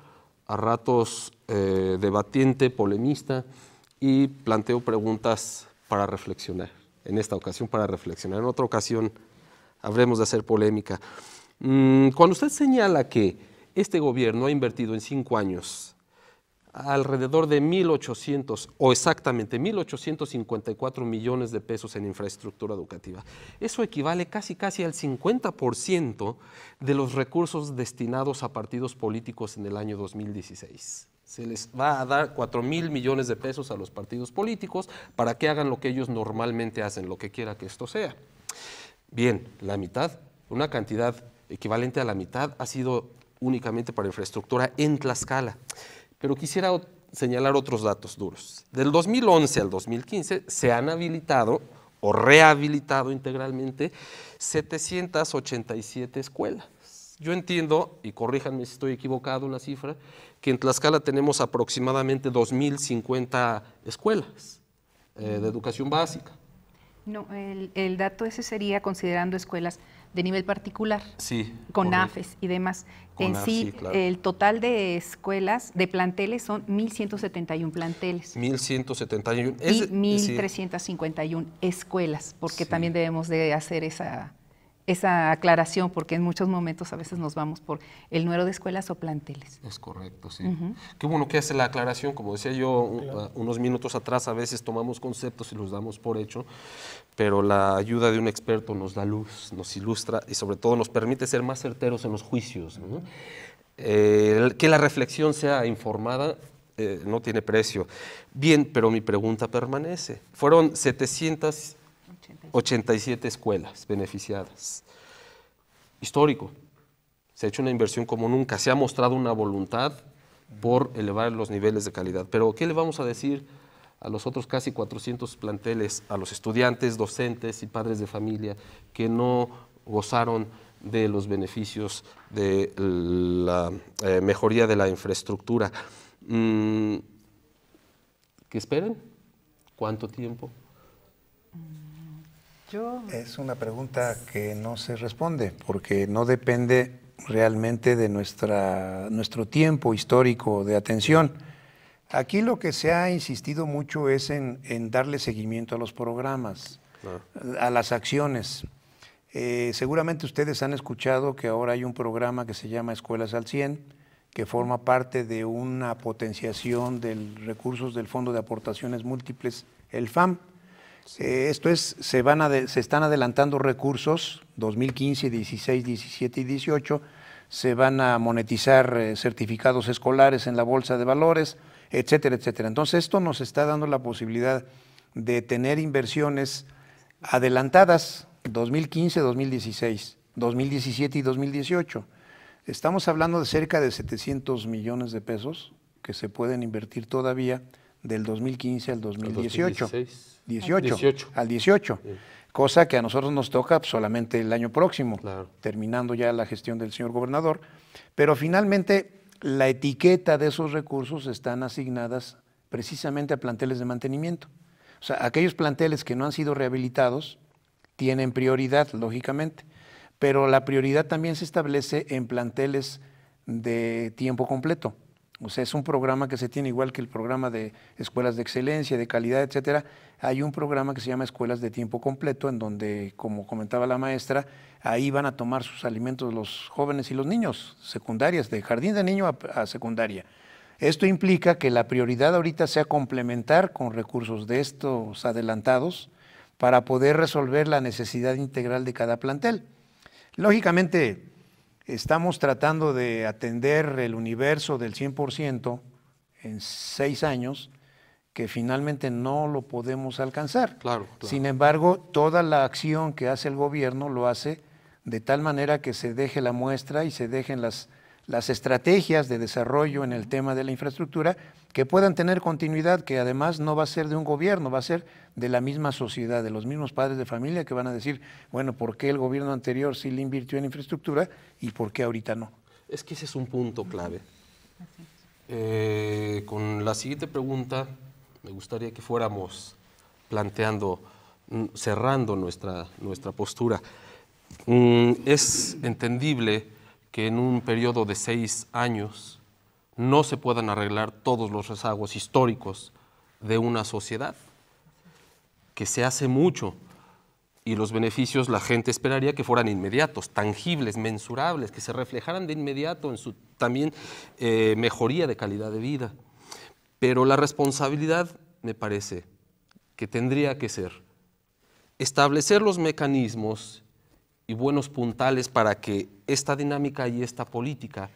a ratos eh, debatiente, polemista, y planteo preguntas para reflexionar en esta ocasión para reflexionar. En otra ocasión habremos de hacer polémica. Mm, cuando usted señala que este gobierno ha invertido en cinco años alrededor de 1.800 o exactamente 1.854 millones de pesos en infraestructura educativa. Eso equivale casi casi al 50% de los recursos destinados a partidos políticos en el año 2016. Se les va a dar 4 mil millones de pesos a los partidos políticos para que hagan lo que ellos normalmente hacen, lo que quiera que esto sea. Bien, la mitad, una cantidad equivalente a la mitad ha sido únicamente para infraestructura en Tlaxcala. Pero quisiera señalar otros datos duros. Del 2011 al 2015 se han habilitado o rehabilitado integralmente 787 escuelas. Yo entiendo, y corríjanme si estoy equivocado la cifra, que en Tlaxcala tenemos aproximadamente 2.050 escuelas eh, de educación básica. No, el, el, dato ese sería considerando escuelas de nivel particular, sí, con AFES y demás en sí, el total de escuelas, de planteles son 1.171 planteles. 1.171. y 1.351 escuelas, porque también debemos de hacer esa esa aclaración, porque en muchos momentos a veces nos vamos por el número de escuelas o planteles. Es correcto, sí. Qué bueno que hace la aclaración, como decía yo ah, unos minutos atrás, a veces tomamos conceptos y los damos por hecho, pero la ayuda de un experto nos da luz, nos ilustra y sobre todo nos permite ser más certeros en los juicios. Eh, que la reflexión sea informada eh, no tiene precio. Bien, pero mi pregunta permanece. Fueron 700 87, escuelas beneficiadas. Histórico. Se ha hecho una inversión como nunca. Se ha mostrado una voluntad por elevar los niveles de calidad. Pero ¿qué le vamos a decir a los otros casi 400 planteles, a los estudiantes, docentes y padres de familia que no gozaron de los beneficios de la eh, mejoría de la infraestructura? Mm, ¿Que esperen? ¿Cuánto tiempo? Mm. Es una pregunta que no se responde porque no depende realmente de nuestra, nuestro tiempo histórico de atención. Aquí lo que se ha insistido mucho es en, darle seguimiento a los programas, ah. a las acciones. Eh, seguramente ustedes han escuchado que ahora hay un programa que se llama Escuelas al 100, que forma parte de una potenciación de recursos del Fondo de Aportaciones Múltiples, el FAM esto es, se, van a, se están adelantando recursos, 2015, 16, 17 y 18, se van a monetizar eh, certificados escolares en la bolsa de valores, etcétera, etcétera. Entonces esto nos está dando la posibilidad de tener inversiones adelantadas 2015, 2016, 2017 y 2018. Estamos hablando de cerca de 700 millones de pesos que se pueden invertir todavía del 2015 al 2018. 18, Al 18. Cosa que a nosotros nos toca solamente el año próximo, terminando ya la gestión del señor gobernador. Pero finalmente la etiqueta de esos recursos están asignadas precisamente a planteles de mantenimiento. O sea, aquellos planteles que no han sido rehabilitados tienen prioridad, lógicamente, pero la prioridad también se establece en planteles de tiempo completo o sea, es un programa que se tiene igual que el programa de escuelas de excelencia, de calidad, etcétera. Hay un programa que se llama Escuelas de Tiempo Completo, en donde, como comentaba la maestra, ahí van a tomar sus alimentos los jóvenes y los niños, secundarias, de jardín de niño a, secundaria. Esto implica que la prioridad ahorita sea complementar con recursos de estos adelantados para poder resolver la necesidad integral de cada plantel. Lógicamente, Estamos tratando de atender el universo del 100% en seis años, que finalmente no lo podemos alcanzar. Sin embargo, toda la acción que hace el gobierno lo hace de tal manera que se deje la muestra y se dejen las, las estrategias de desarrollo en el tema de la infraestructura que puedan tener continuidad, que además no va a ser de un gobierno, va a ser de la misma sociedad, de los mismos padres de familia que van a decir, bueno, ¿por qué el gobierno anterior sí le invirtió en infraestructura y por qué ahorita no? Es que ese es un punto clave. Eh, con la siguiente pregunta, me gustaría que fuéramos planteando, mm, cerrando nuestra, nuestra postura. Mm, es entendible que en un periodo de seis años, no se puedan arreglar todos los rezagos históricos de una sociedad, que se hace mucho y los beneficios la gente esperaría que fueran inmediatos, tangibles, mensurables, que se reflejaran de inmediato en su también eh, mejoría de calidad de vida. Pero la responsabilidad, me parece, que tendría que ser establecer los mecanismos y buenos puntales para que esta dinámica y esta política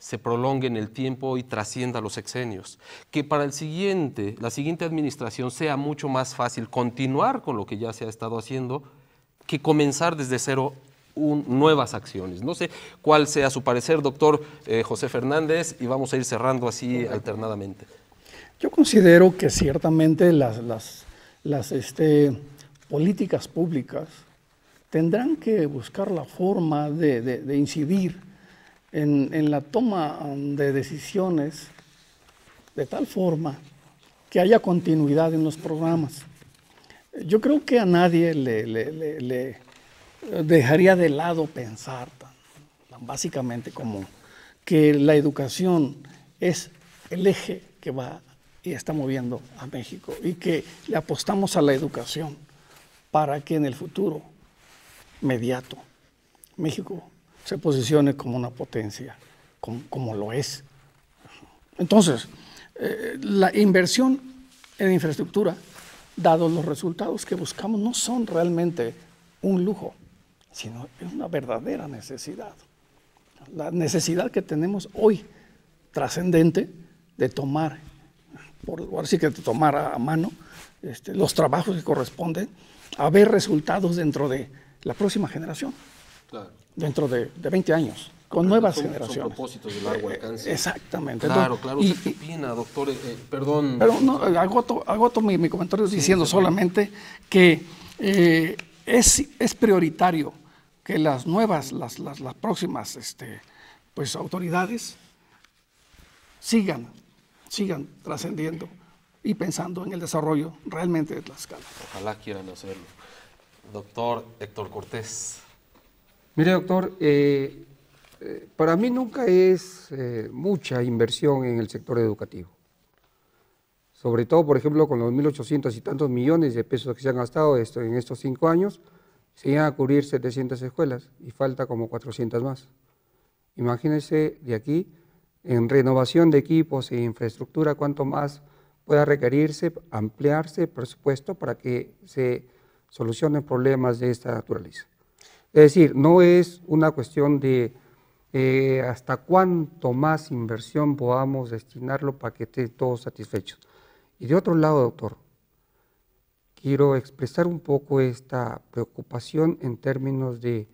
se prolongue en el tiempo y trascienda los exenios, Que para el siguiente, la siguiente administración sea mucho más fácil continuar con lo que ya se ha estado haciendo que comenzar desde cero nuevas acciones. No sé cuál sea su parecer, doctor eh, José Fernández, y vamos a ir cerrando así alternadamente. Yo considero que ciertamente las, las, este, políticas públicas tendrán que buscar la forma de incidir en, la toma um, de decisiones de tal forma que haya continuidad en los programas. Yo creo que a nadie le, dejaría de lado pensar básicamente como que la educación es el eje que va y está moviendo a México y que le apostamos a la educación para que en el futuro mediato México se posicione como una potencia, como, lo es. Entonces, eh, la inversión en infraestructura, dados los resultados que buscamos, no son realmente un lujo, sino una verdadera necesidad. La necesidad que tenemos hoy, trascendente, de tomar, por ahora sí que de tomar a, mano, este, los trabajos que corresponden a ver resultados dentro de la próxima generación dentro de, 20 años con nuevas generaciones. propósitos de largo eh, alcance. Exactamente. Claro, claro. opina, doctor? Eh, eh, perdón. Pero no, agoto, mi, comentario diciendo solamente que es, prioritario que las nuevas, las, las, próximas este, pues, autoridades sigan, sigan trascendiendo y pensando en el desarrollo realmente de Tlaxcala. Ojalá quieran hacerlo. Doctor Héctor Cortés. Mire, doctor, eh, eh, para mí nunca es eh, mucha inversión en el sector educativo. Sobre todo, por ejemplo, con los 1.800 y tantos millones de pesos que se han gastado en estos cinco años, se iban a cubrir 700 escuelas y falta como 400 más. Imagínense de aquí, en renovación de equipos e infraestructura, cuánto más pueda requerirse, ampliarse el presupuesto para que se solucionen problemas de esta naturaleza. Es decir, no es una cuestión de eh, hasta cuánto más inversión podamos destinarlo para que esté todos satisfechos. Y de otro lado, doctor, quiero expresar un poco esta preocupación en términos de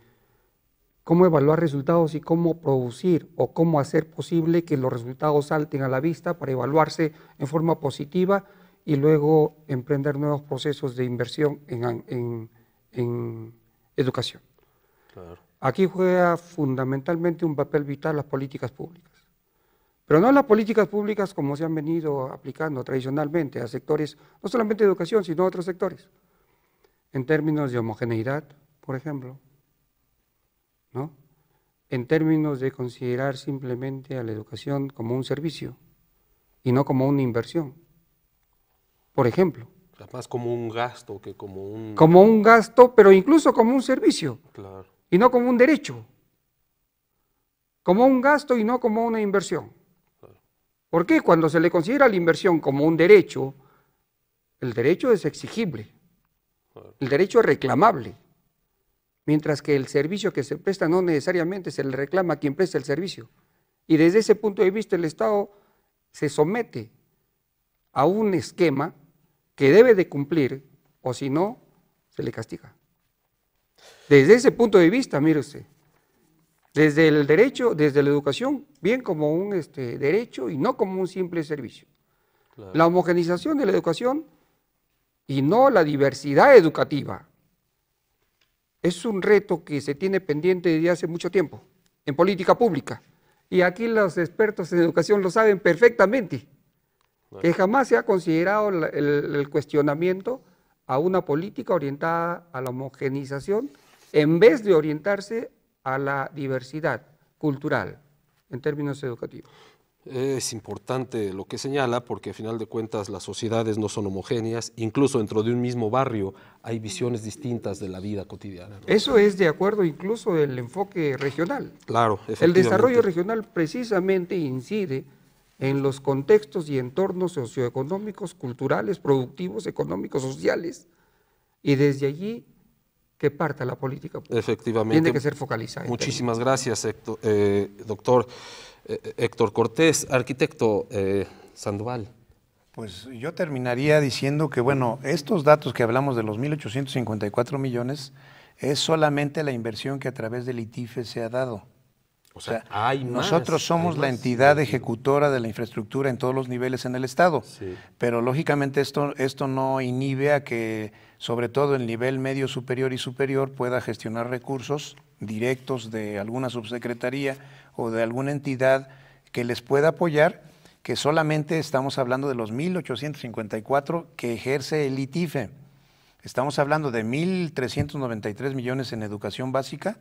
cómo evaluar resultados y cómo producir o cómo hacer posible que los resultados salten a la vista para evaluarse en forma positiva y luego emprender nuevos procesos de inversión en educación. Aquí juega fundamentalmente un papel vital las políticas públicas. Pero no las políticas públicas como se han venido aplicando tradicionalmente a sectores, no solamente educación, sino otros sectores. En términos de homogeneidad, por ejemplo, ¿no? En términos de considerar simplemente a la educación como un servicio y no como una inversión. Por ejemplo. más como un gasto que como un... Como un gasto, pero incluso como un servicio. Claro y no como un derecho, como un gasto y no como una inversión. ¿Por qué? Cuando se le considera la inversión como un derecho, el derecho es exigible, el derecho es reclamable, mientras que el servicio que se presta no necesariamente se le reclama a quien presta el servicio. Y desde ese punto de vista el Estado se somete a un esquema que debe de cumplir o si no, se le castiga. Desde ese punto de vista, mire usted, desde el derecho, desde la educación, bien como un este, derecho y no como un simple servicio. La homogenización de la educación y no la diversidad educativa es un reto que se tiene pendiente desde hace mucho tiempo en política pública. Y aquí los expertos en educación lo saben perfectamente, que jamás se ha considerado el cuestionamiento a una política orientada a la homogenización en vez de orientarse a la diversidad cultural en términos educativos. Es importante lo que señala porque al final de cuentas las sociedades no son homogéneas, incluso dentro de un mismo barrio hay visiones distintas de la vida cotidiana. Eso es de acuerdo incluso el enfoque regional. Claro, efectivamente. El desarrollo regional precisamente incide en los contextos y entornos socioeconómicos, culturales, productivos, económicos, sociales, y desde allí que parte la política Efectivamente. Tiene que ser focalizada. Muchísimas gracias, eh, doctor eh, eh, Héctor Cortés, arquitecto Sandoval. Pues yo terminaría diciendo que, bueno, estos datos que hablamos de los 1.854 millones es solamente la inversión que a través del ITIFE se ha dado. O sea, nosotros somos la entidad ejecutora de la infraestructura en todos los niveles en el Estado, pero lógicamente esto, esto no inhibe a que sobre todo el nivel medio superior y superior pueda gestionar recursos directos de alguna subsecretaría o de alguna entidad que les pueda apoyar, que solamente estamos hablando de los 1.854 que ejerce el ITIFE. Estamos hablando de 1.393 millones en educación básica,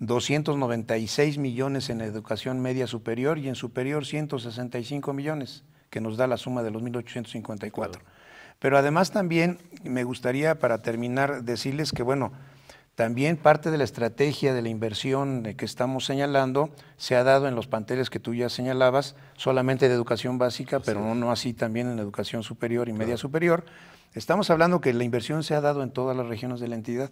296 millones en educación media superior y en superior 165 millones, que nos da la suma de los 1854. Pero además también me gustaría para terminar decirles que bueno, también parte de la estrategia de la inversión que estamos señalando se ha dado en los panteles que tú ya señalabas, solamente de educación básica, pero no, así también en educación superior y media superior. Estamos hablando que la inversión se ha dado en todas las regiones de la entidad.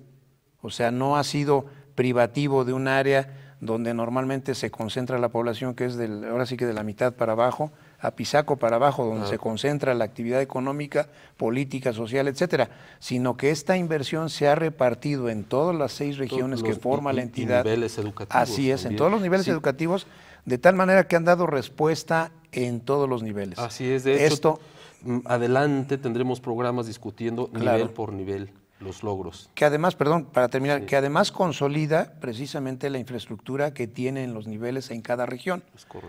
O sea, no ha sido privativo de un área donde normalmente se concentra la población, que es del, ahora sí que de la mitad para abajo, a Pisaco para abajo, donde se concentra la actividad económica, política, social, etcétera, sino que esta inversión se ha repartido en todas las seis regiones que forma la entidad. Niveles educativos. Así es, en todos los niveles educativos, de tal manera que han dado respuesta en todos los niveles. Así es, de hecho, esto mm, adelante tendremos programas discutiendo nivel por nivel los logros. Que además, perdón, para terminar, que además consolida precisamente la infraestructura que tienen los niveles en cada región.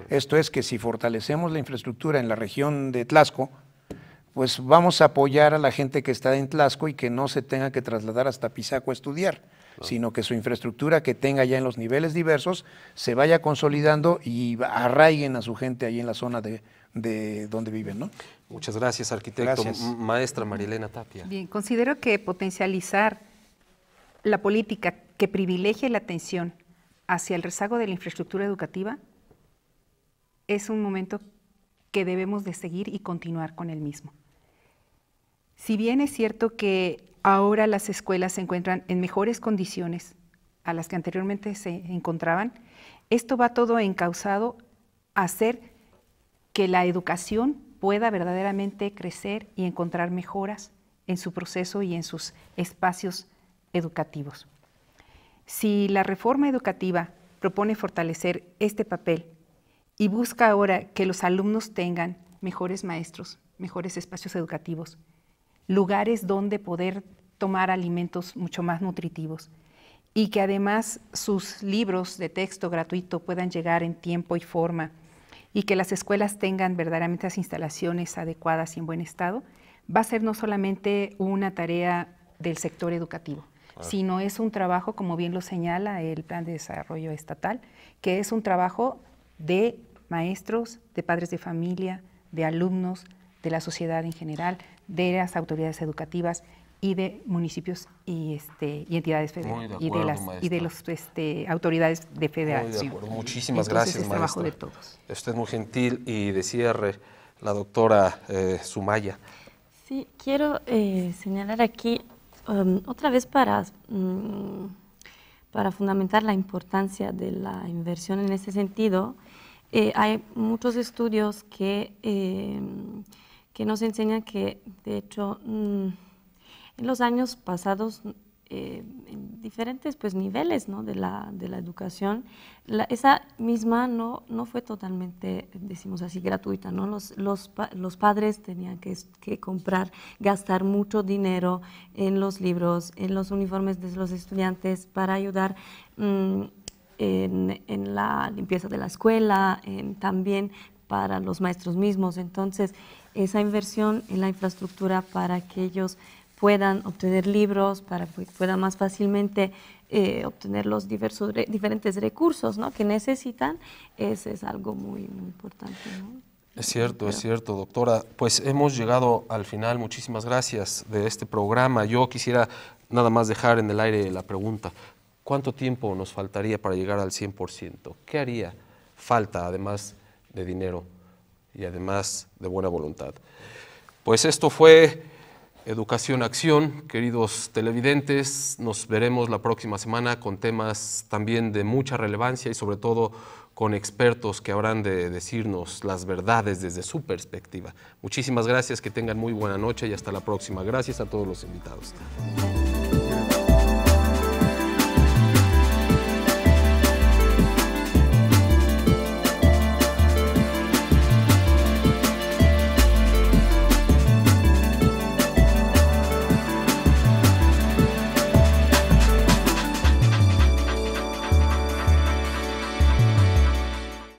Esto es que si fortalecemos la infraestructura en la región de Tlaxco, pues vamos a apoyar a la gente que está en Tlaxco y que no se tenga que trasladar hasta Pisaco a estudiar, sino que su infraestructura que tenga ya en los niveles diversos se vaya consolidando y arraiguen a su gente ahí en la zona de de donde viven. ¿no? Muchas gracias, arquitecto. Maestra Marilena Tapia. Bien, considero que potencializar la política que privilegie la atención hacia el rezago de la infraestructura educativa es un momento que debemos de seguir y continuar con el mismo. Si bien es cierto que ahora las escuelas se encuentran en mejores condiciones a las que anteriormente se encontraban, esto va todo encauzado a ser que la educación pueda verdaderamente crecer y encontrar mejoras en su proceso y en sus espacios educativos. Si la reforma educativa propone fortalecer este papel y busca ahora que los alumnos tengan mejores maestros, mejores espacios educativos, lugares donde poder tomar alimentos mucho más nutritivos y que además sus libros de texto gratuito puedan llegar en tiempo y forma y que las escuelas tengan verdaderamente las instalaciones adecuadas y en buen estado, va a ser no solamente una tarea del sector educativo, sino es un trabajo, como bien lo señala el Plan de Desarrollo Estatal, que es un trabajo de maestros, de padres de familia, de alumnos, de la sociedad en general, de las autoridades educativas y de municipios y, este, y entidades federales y de las y de los este, autoridades de federación. de acuerdo. Muchísimas Entonces, gracias, es trabajo de todos. Usted es muy gentil y de cierre la doctora eh, Sumaya. Sí, quiero eh, señalar aquí um, otra vez para mm, para fundamentar la importancia de la inversión en ese sentido. Eh, hay muchos estudios que que nos enseñan que de hecho mm, en los años pasados, eh, en diferentes pues, niveles de, la, educación, esa misma no, no fue totalmente, decimos así, gratuita. ¿no? Los, los, los padres tenían que, comprar, gastar mucho dinero en los libros, en los uniformes de los estudiantes para ayudar. Mm, en, en, la limpieza de la escuela, también para los maestros mismos. Entonces, esa inversión en la infraestructura para que ellos puedan obtener libros, para que puedan más fácilmente eh, obtener los diversos, diferentes recursos que necesitan, eso es algo muy, importante. Es cierto, es cierto, doctora. Pues hemos llegado al final. Muchísimas gracias de este programa. Yo quisiera nada más dejar en el aire la pregunta. ¿Cuánto tiempo nos faltaría para llegar al 100%? ¿Qué haría falta, además de dinero y además de buena voluntad? Pues esto fue Educación Acción, queridos televidentes, nos veremos la próxima semana con temas también de mucha relevancia y sobre todo con expertos que habrán de decirnos las verdades desde su perspectiva. Muchísimas gracias, que tengan muy buena noche y hasta la próxima. Gracias a todos los invitados.